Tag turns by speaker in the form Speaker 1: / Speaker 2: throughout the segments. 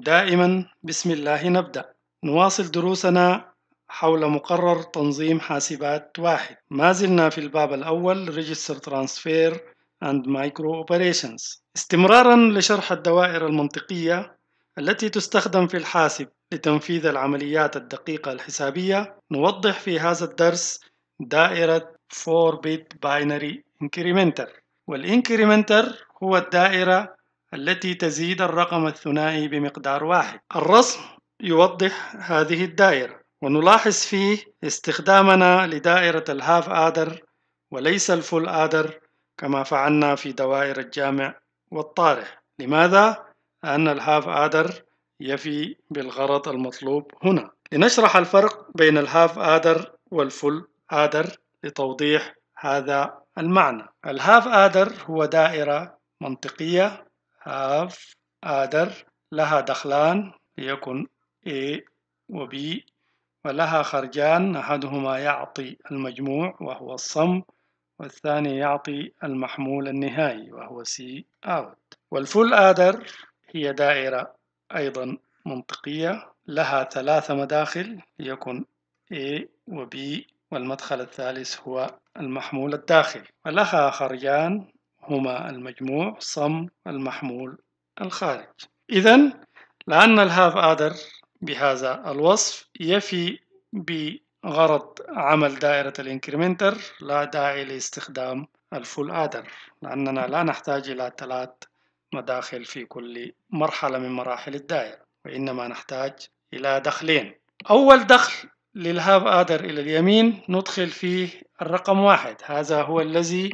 Speaker 1: دائما بسم الله نبدأ نواصل دروسنا حول مقرر تنظيم حاسبات واحد ما زلنا في الباب الأول Register Transfer and Micro Operations استمرارا لشرح الدوائر المنطقية التي تستخدم في الحاسب لتنفيذ العمليات الدقيقة الحسابية نوضح في هذا الدرس دائرة 4-bit binary incrementer والانكريمنتر هو الدائرة التي تزيد الرقم الثنائي بمقدار واحد الرسم يوضح هذه الدائرة ونلاحظ فيه استخدامنا لدائرة الهاف آدر وليس الفول آدر كما فعلنا في دوائر الجامع والطارح لماذا؟ لأن الهاف آدر يفي بالغرض المطلوب هنا لنشرح الفرق بين الهاف آدر والفول آدر لتوضيح هذا المعنى الهاف آدر هو دائرة منطقية have other لها دخلان ليكن A و B ولها خرجان أحدهما يعطي المجموع وهو الصم والثاني يعطي المحمول النهائي وهو C out والفول آدر هي دائرة أيضا منطقية لها ثلاث مداخل ليكن A و B والمدخل الثالث هو المحمول الداخل ولها خرجان هما المجموع صم المحمول الخارج إذا لأن الهاف آدر بهذا الوصف يفي بغرض عمل دائرة الإنكريمنتر لا داعي لاستخدام الفول آدر لأننا لا نحتاج إلى ثلاث مداخل في كل مرحلة من مراحل الدائرة وإنما نحتاج إلى دخلين أول دخل للهاف آدر إلى اليمين ندخل فيه الرقم واحد هذا هو الذي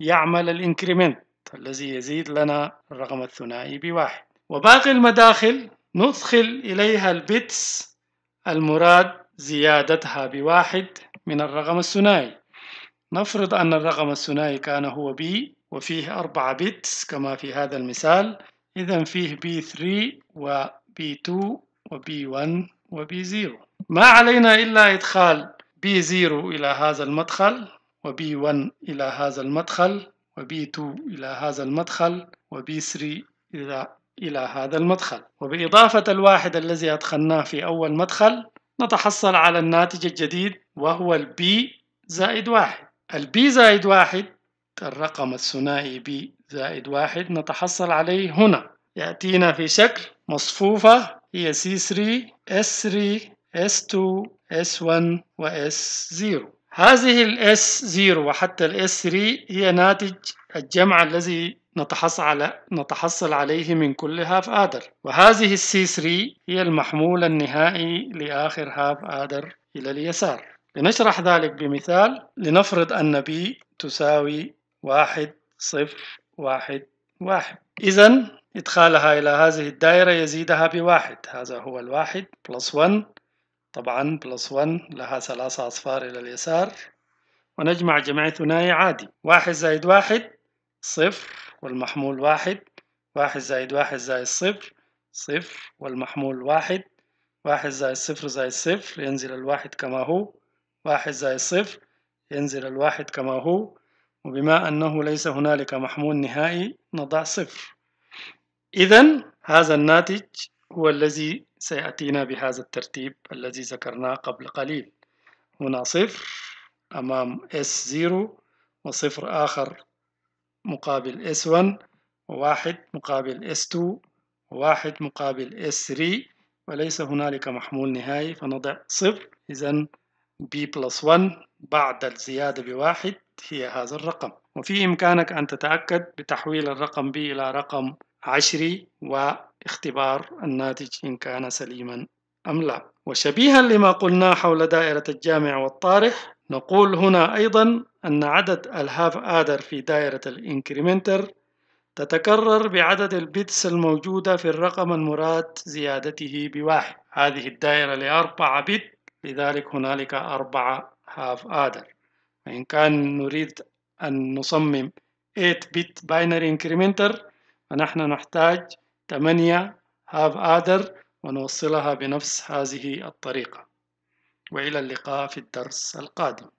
Speaker 1: يعمل الانكريمنت الذي يزيد لنا الرقم الثنائي بواحد وباقي المداخل ندخل إليها البيتس المراد زيادتها بواحد من الرقم الثنائي نفرض أن الرقم الثنائي كان هو بي وفيه أربعة بيتس كما في هذا المثال إذا فيه بي 3 و بي 2 و بي 1 و بي 0 ما علينا إلا بي B0 إلى هذا المدخل و B1 إلى هذا المدخل و B2 إلى هذا المدخل و B3 إلى إلى هذا المدخل وبإضافة الواحد الذي أدخلناه في أول مدخل نتحصل على الناتج الجديد وهو البي زائد واحد البي زائد واحد الرقم الثنائي بي زائد واحد نتحصل عليه هنا يأتينا في شكل مصفوفة هي C3 S3 S2 S1 و S0 هذه s 0 وحتى s 3 هي ناتج الجمع الذي نتحصل على نتحصل عليه من كل هاف آدر وهذه c 3 هي المحمول النهائي لآخر هاف آدر إلى اليسار لنشرح ذلك بمثال لنفرض أن b تساوي 1 0 1 1 إذا إدخالها إلى هذه الدائرة يزيدها بواحد هذا هو الواحد بلس 1 طبعا بلس 1 لها ثلاثة أصفار إلى اليسار ونجمع جمع ثنائي عادي واحد زائد واحد صفر والمحمول واحد واحد زائد واحد زائد صفر صفر والمحمول واحد واحد زائد صفر زائد صفر ينزل الواحد كما هو واحد زائد صفر ينزل الواحد كما هو وبما أنه ليس هنالك محمول نهائي نضع صفر إذا هذا الناتج هو الذي سيأتينا بهذا الترتيب الذي ذكرناه قبل قليل هنا صفر أمام S0 وصفر آخر مقابل S1 وواحد مقابل S2 وواحد مقابل S3 وليس هنالك محمول نهائي فنضع صفر إذا B plus 1 بعد الزيادة بواحد هي هذا الرقم وفي إمكانك أن تتأكد بتحويل الرقم B إلى رقم عشري واختبار الناتج إن كان سليما أم لا وشبيها لما قلنا حول دائرة الجامع والطارح نقول هنا أيضا أن عدد الهاف آدر في دائرة الإنكريمنتر تتكرر بعدد البيتس الموجودة في الرقم المراد زيادته بواحد هذه الدائرة لأربعة بت لذلك هنالك أربعة هاف آدر فإن كان نريد أن نصمم 8 بت باينري انكريمنتر فنحن نحتاج ثمانية هاف آدر ونوصلها بنفس هذه الطريقة وإلى اللقاء في الدرس القادم